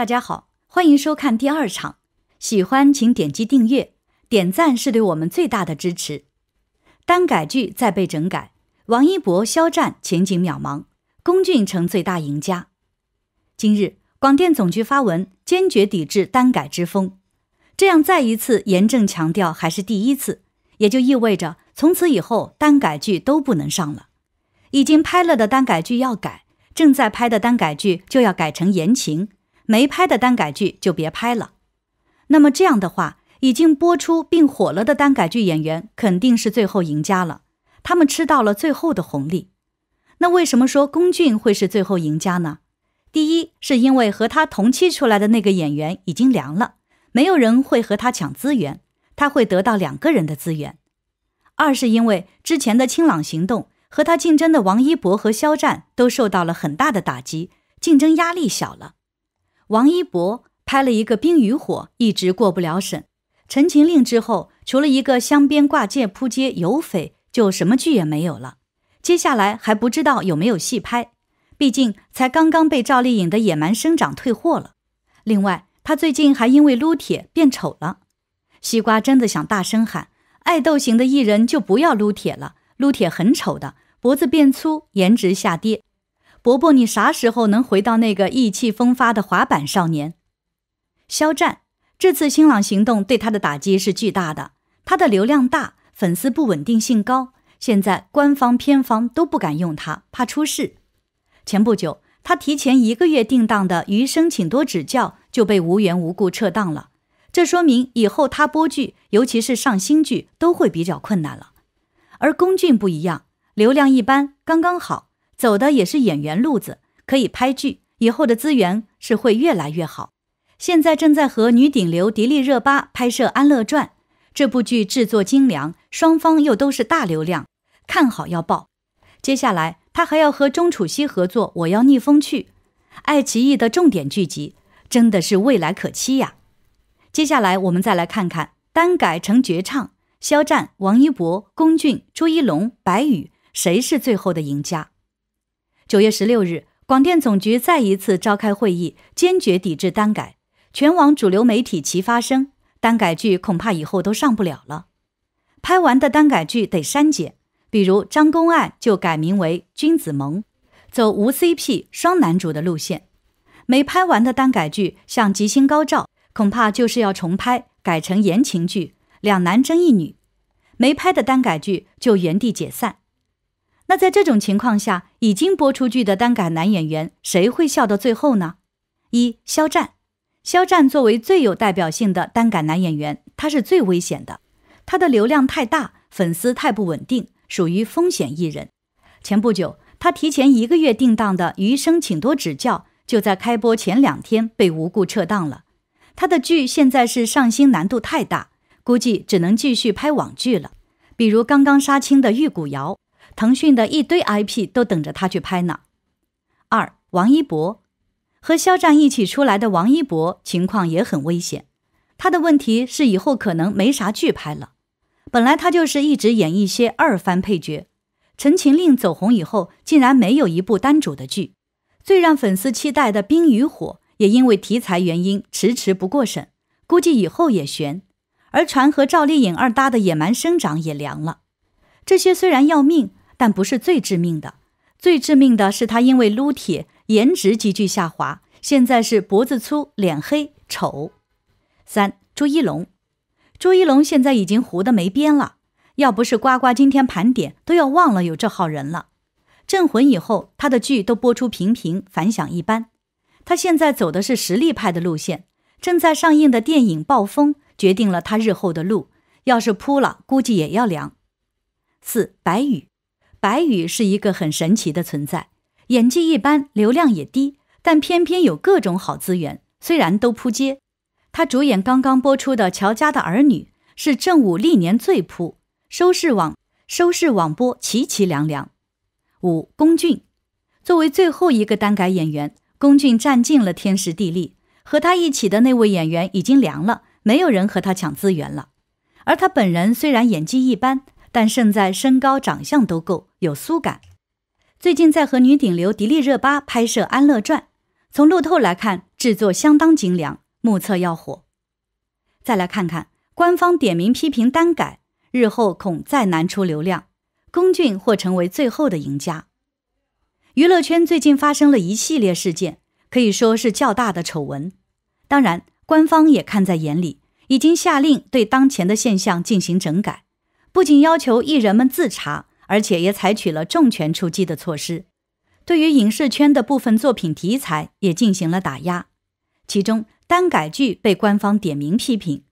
大家好，欢迎收看第二场。喜欢请点击订阅，点赞是对我们最大的支持。单改剧再被整改，王一博、肖战前景渺茫，龚俊成最大赢家。今日广电总局发文，坚决抵制单改之风，这样再一次严正强调，还是第一次，也就意味着从此以后单改剧都不能上了。已经拍了的单改剧要改，正在拍的单改剧就要改成言情。没拍的单改剧就别拍了，那么这样的话，已经播出并火了的单改剧演员肯定是最后赢家了，他们吃到了最后的红利。那为什么说龚俊会是最后赢家呢？第一是因为和他同期出来的那个演员已经凉了，没有人会和他抢资源，他会得到两个人的资源。二是因为之前的清朗行动和他竞争的王一博和肖战都受到了很大的打击，竞争压力小了。王一博拍了一个《冰与火》，一直过不了审，《陈情令》之后，除了一个镶边挂件扑街游匪，就什么剧也没有了。接下来还不知道有没有戏拍，毕竟才刚刚被赵丽颖的《野蛮生长》退货了。另外，他最近还因为撸铁变丑了。西瓜真的想大声喊：爱豆型的艺人就不要撸铁了，撸铁很丑的，脖子变粗，颜值下跌。伯伯，你啥时候能回到那个意气风发的滑板少年？肖战这次新浪行动对他的打击是巨大的。他的流量大，粉丝不稳定性高，现在官方、片方都不敢用他，怕出事。前不久，他提前一个月定档的《余生请多指教》就被无缘无故撤档了。这说明以后他播剧，尤其是上新剧，都会比较困难了。而龚俊不一样，流量一般，刚刚好。走的也是演员路子，可以拍剧，以后的资源是会越来越好。现在正在和女顶流迪丽热巴拍摄《安乐传》，这部剧制作精良，双方又都是大流量，看好要爆。接下来他还要和钟楚曦合作《我要逆风去》，爱奇艺的重点剧集，真的是未来可期呀。接下来我们再来看看单改成绝唱，肖战、王一博、龚俊、朱一龙、白宇，谁是最后的赢家？九月十六日，广电总局再一次召开会议，坚决抵制耽改，全网主流媒体齐发声，耽改剧恐怕以后都上不了了。拍完的耽改剧得删减，比如《张公案》就改名为《君子盟》，走无 CP 双男主的路线。没拍完的耽改剧，像《吉星高照》，恐怕就是要重拍，改成言情剧，两男争一女。没拍的耽改剧就原地解散。那在这种情况下，已经播出剧的单改男演员谁会笑到最后呢？一肖战，肖战作为最有代表性的单改男演员，他是最危险的，他的流量太大，粉丝太不稳定，属于风险艺人。前不久，他提前一个月定档的《余生，请多指教》就在开播前两天被无故撤档了。他的剧现在是上新难度太大，估计只能继续拍网剧了，比如刚刚杀青的《玉骨遥》。腾讯的一堆 IP 都等着他去拍呢。二王一博和肖战一起出来的王一博情况也很危险，他的问题是以后可能没啥剧拍了。本来他就是一直演一些二番配角，《陈情令》走红以后，竟然没有一部单主的剧。最让粉丝期待的《冰与火》也因为题材原因迟迟不过审，估计以后也悬。而传和赵丽颖二搭的《野蛮生长》也凉了。这些虽然要命。但不是最致命的，最致命的是他因为撸铁，颜值急剧下滑，现在是脖子粗、脸黑、丑。三朱一龙，朱一龙现在已经糊得没边了，要不是呱呱今天盘点，都要忘了有这号人了。镇魂以后，他的剧都播出平平，反响一般。他现在走的是实力派的路线，正在上映的电影《暴风》决定了他日后的路，要是扑了，估计也要凉。四白宇。白宇是一个很神奇的存在，演技一般，流量也低，但偏偏有各种好资源。虽然都扑街，他主演刚刚播出的《乔家的儿女》是正午历年最扑，收视网收视网播齐齐凉凉。五，龚俊作为最后一个单改演员，龚俊占尽了天时地利，和他一起的那位演员已经凉了，没有人和他抢资源了。而他本人虽然演技一般。但胜在身高长相都够有苏感，最近在和女顶流迪丽热巴拍摄《安乐传》，从路透来看制作相当精良，目测要火。再来看看官方点名批评单改，日后恐再难出流量，龚俊或成为最后的赢家。娱乐圈最近发生了一系列事件，可以说是较大的丑闻，当然官方也看在眼里，已经下令对当前的现象进行整改。不仅要求艺人们自查，而且也采取了重拳出击的措施，对于影视圈的部分作品题材也进行了打压。其中，耽改剧被官方点名批评，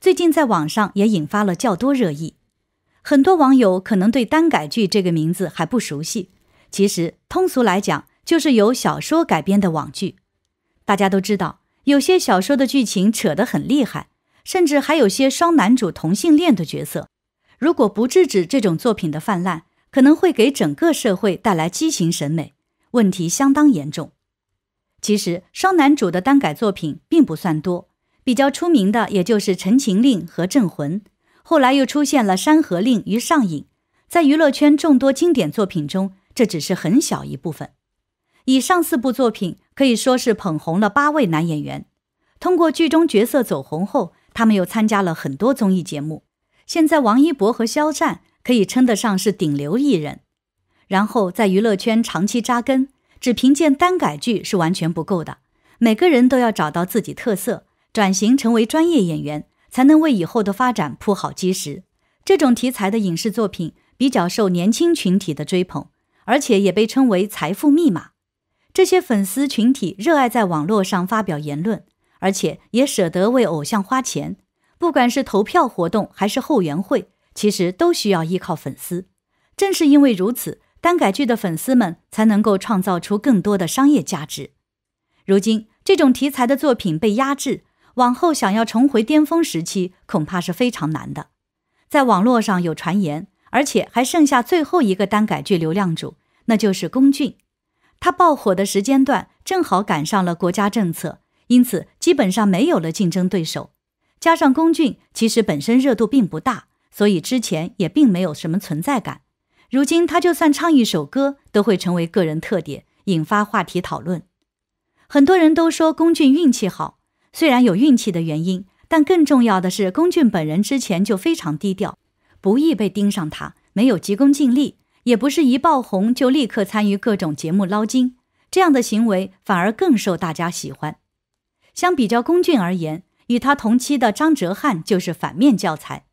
最近在网上也引发了较多热议。很多网友可能对“耽改剧”这个名字还不熟悉，其实通俗来讲，就是由小说改编的网剧。大家都知道，有些小说的剧情扯得很厉害，甚至还有些双男主同性恋的角色。如果不制止这种作品的泛滥，可能会给整个社会带来畸形审美问题，相当严重。其实，双男主的单改作品并不算多，比较出名的也就是《陈情令》和《镇魂》，后来又出现了《山河令》与《上瘾》。在娱乐圈众多经典作品中，这只是很小一部分。以上四部作品可以说是捧红了八位男演员。通过剧中角色走红后，他们又参加了很多综艺节目。现在，王一博和肖战可以称得上是顶流艺人。然后，在娱乐圈长期扎根，只凭借单改剧是完全不够的。每个人都要找到自己特色，转型成为专业演员，才能为以后的发展铺好基石。这种题材的影视作品比较受年轻群体的追捧，而且也被称为财富密码。这些粉丝群体热爱在网络上发表言论，而且也舍得为偶像花钱。不管是投票活动还是后援会，其实都需要依靠粉丝。正是因为如此，耽改剧的粉丝们才能够创造出更多的商业价值。如今这种题材的作品被压制，往后想要重回巅峰时期，恐怕是非常难的。在网络上有传言，而且还剩下最后一个耽改剧流量主，那就是龚俊。他爆火的时间段正好赶上了国家政策，因此基本上没有了竞争对手。加上龚俊其实本身热度并不大，所以之前也并没有什么存在感。如今他就算唱一首歌，都会成为个人特点，引发话题讨论。很多人都说龚俊运气好，虽然有运气的原因，但更重要的是龚俊本人之前就非常低调，不易被盯上。他没有急功近利，也不是一爆红就立刻参与各种节目捞金，这样的行为反而更受大家喜欢。相比较龚俊而言。与他同期的张哲瀚就是反面教材。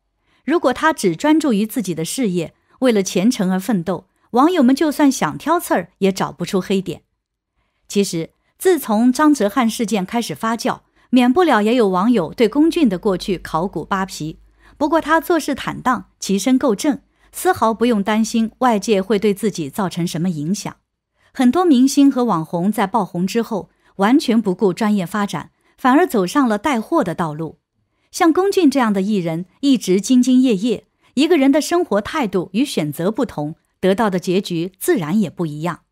如果他只专注于自己的事业，为了前程而奋斗，网友们就算想挑刺儿也找不出黑点。其实，自从张哲瀚事件开始发酵，免不了也有网友对龚俊的过去考古扒皮。不过他做事坦荡，其身够正，丝毫不用担心外界会对自己造成什么影响。很多明星和网红在爆红之后，完全不顾专业发展。反而走上了带货的道路。像龚俊这样的艺人，一直兢兢业业。一个人的生活态度与选择不同，得到的结局自然也不一样。